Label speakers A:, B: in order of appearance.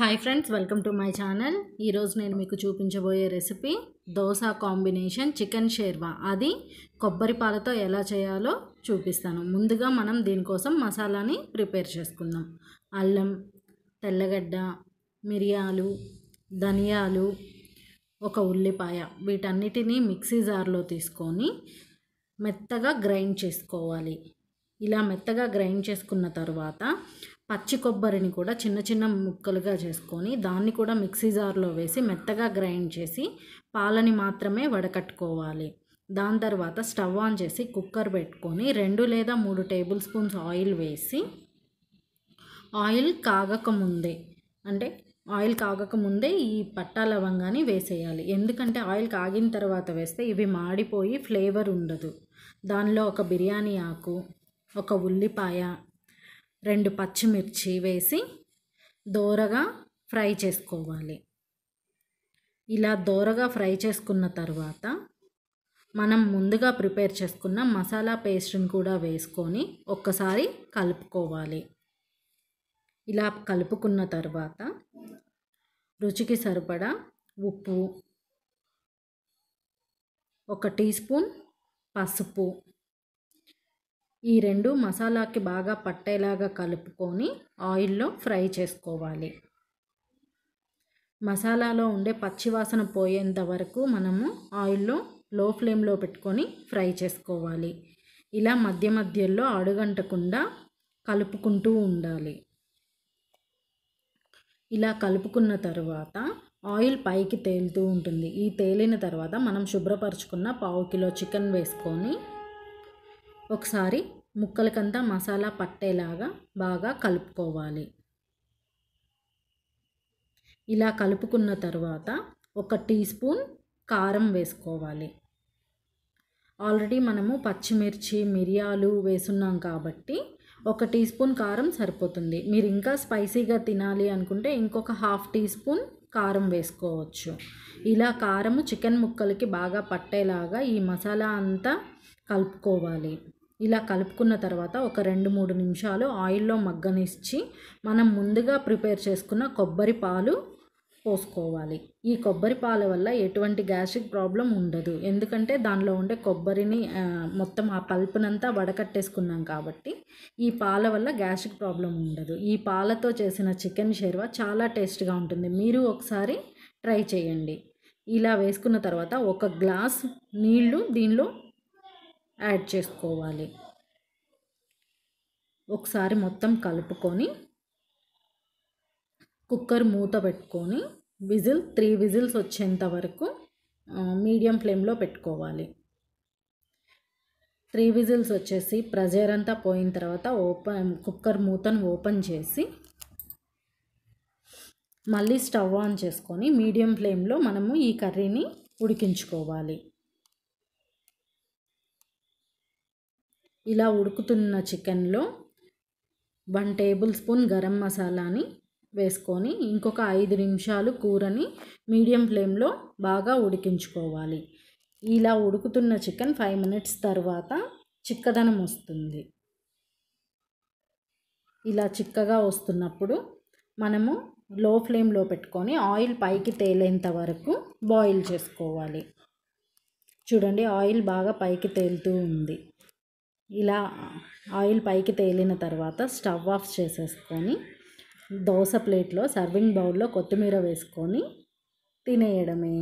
A: hi friends welcome to my channel ఈరోజు నేను మీకు చూపించబోయే recipe dosa combination chicken sherwa అది కొబ్బరి పాలతో ఎలా చేయాలో చూపిస్తాను ముందుగా మనం దీనికోసం మసాలాని ప్రిపేర్ చేసుకుందాం అల్లం తెల్లగడ్డ మిరియాలు ధనియాలు ఒక ఉల్లిపాయ వీటన్నిటినీ మిక్సీ జార్లో తీసుకొని మెత్తగా గ్రైండ్ చేసుకోవాలి ఇలా మెత్తగా గ్రైండ్ చేసుకున్న తర్వాత పచ్చి కొబ్బరిని కూడా చిన్న చిన్న ముక్కలుగా చేసుకొని దాన్ని కూడా మిక్సీ జార్లో వేసి మెత్తగా గ్రైండ్ చేసి పాలని మాత్రమే వడకట్టుకోవాలి దాని తర్వాత స్టవ్ ఆన్ చేసి కుక్కర్ పెట్టుకొని రెండు లేదా మూడు టేబుల్ స్పూన్స్ ఆయిల్ వేసి ఆయిల్ కాగకముందే అంటే ఆయిల్ కాగకముందే ఈ పట్టా లవంగాన్ని వేసేయాలి ఎందుకంటే ఆయిల్ కాగిన తర్వాత వేస్తే ఇవి మాడిపోయి ఫ్లేవర్ ఉండదు దానిలో ఒక బిర్యానీ ఆకు ఒక ఉల్లిపాయ రెండు పచ్చిమిర్చి వేసి దోరగా ఫ్రై చేసుకోవాలి ఇలా దోరగా ఫ్రై చేసుకున్న తర్వాత మనం ముందుగా ప్రిపేర్ చేసుకున్న మసాలా పేస్ట్ని కూడా వేసుకొని ఒక్కసారి కలుపుకోవాలి ఇలా కలుపుకున్న తర్వాత రుచికి సరిపడా ఉప్పు ఒక టీ స్పూన్ పసుపు ఈ రెండు మసాలాకి బాగా పట్టేలాగా కలుపుకొని ఆయిల్లో ఫ్రై చేసుకోవాలి మసాలాలో ఉండే పచ్చివాసన పోయేంత వరకు మనము ఆయిల్లో లో ఫ్లేమ్లో పెట్టుకొని ఫ్రై చేసుకోవాలి ఇలా మధ్య మధ్యలో అడుగంటకుండా కలుపుకుంటూ ఉండాలి ఇలా కలుపుకున్న తర్వాత ఆయిల్ పైకి తేలుతూ ఉంటుంది ఈ తేలిన తర్వాత మనం శుభ్రపరచుకున్న పావు కిలో చికెన్ వేసుకొని ఒకసారి ముక్కలకంతా మసాలా పట్టేలాగా బాగా కలుపుకోవాలి ఇలా కలుపుకున్న తర్వాత ఒక టీ స్పూన్ కారం వేసుకోవాలి ఆల్రెడీ మనము పచ్చిమిర్చి మిరియాలు వేసున్నాం కాబట్టి ఒక టీ స్పూన్ కారం సరిపోతుంది మీరు ఇంకా స్పైసీగా తినాలి అనుకుంటే ఇంకొక హాఫ్ టీ స్పూన్ కారం వేసుకోవచ్చు ఇలా కారము చికెన్ ముక్కలకి బాగా పట్టేలాగా ఈ మసాలా అంతా కలుపుకోవాలి ఇలా కలుపుకున్న తర్వాత ఒక రెండు మూడు నిమిషాలు ఆయిల్లో మగ్గనిచ్చి మనం ముందుగా ప్రిపేర్ చేసుకున్న కొబ్బరి పాలు పోసుకోవాలి ఈ కొబ్బరి పాల వల్ల ఎటువంటి గ్యాస్ట్రిక్ ప్రాబ్లం ఉండదు ఎందుకంటే దానిలో ఉండే కొబ్బరిని మొత్తం ఆ పల్పునంతా వడకట్టేసుకున్నాం కాబట్టి ఈ పాల వల్ల గ్యాస్ట్రిక్ ప్రాబ్లం ఉండదు ఈ పాలతో చేసిన చికెన్ షేర్వా చాలా టేస్ట్గా ఉంటుంది మీరు ఒకసారి ట్రై చేయండి ఇలా వేసుకున్న తర్వాత ఒక గ్లాస్ నీళ్లు దీనిలో యాడ్ చేసుకోవాలి ఒకసారి మొత్తం కలుపుకొని కుక్కర్ మూత పెట్టుకొని విజిల్ త్రీ విజిల్స్ వచ్చేంత వరకు మీడియం ఫ్లేమ్లో పెట్టుకోవాలి త్రీ విజిల్స్ వచ్చేసి ప్రెజర్ అంతా పోయిన తర్వాత ఓపెన్ కుక్కర్ మూతను ఓపెన్ చేసి మళ్ళీ స్టవ్ ఆన్ చేసుకొని మీడియం ఫ్లేమ్లో మనము ఈ కర్రీని ఉడికించుకోవాలి ఇలా ఉడుకుతున్న చికెన్లో వన్ టేబుల్ స్పూన్ గరం మసాలాని వేసుకొని ఇంకొక ఐదు నిమిషాలు కూరని మీడియం ఫ్లేమ్లో బాగా ఉడికించుకోవాలి ఇలా ఉడుకుతున్న చికెన్ ఫైవ్ మినిట్స్ తర్వాత చిక్కదనం వస్తుంది ఇలా చిక్కగా వస్తున్నప్పుడు మనము లో ఫ్లేమ్లో పెట్టుకొని ఆయిల్ పైకి తేలేంత వరకు బాయిల్ చేసుకోవాలి చూడండి ఆయిల్ బాగా పైకి తేలుతూ ఉంది ఇలా ఆయిల్ పైకి తేలిన తర్వాత స్టవ్ ఆఫ్ చేసేసుకొని దోశ ప్లేట్లో సర్వింగ్ బౌల్లో కొత్తిమీర వేసుకొని తినేయడమే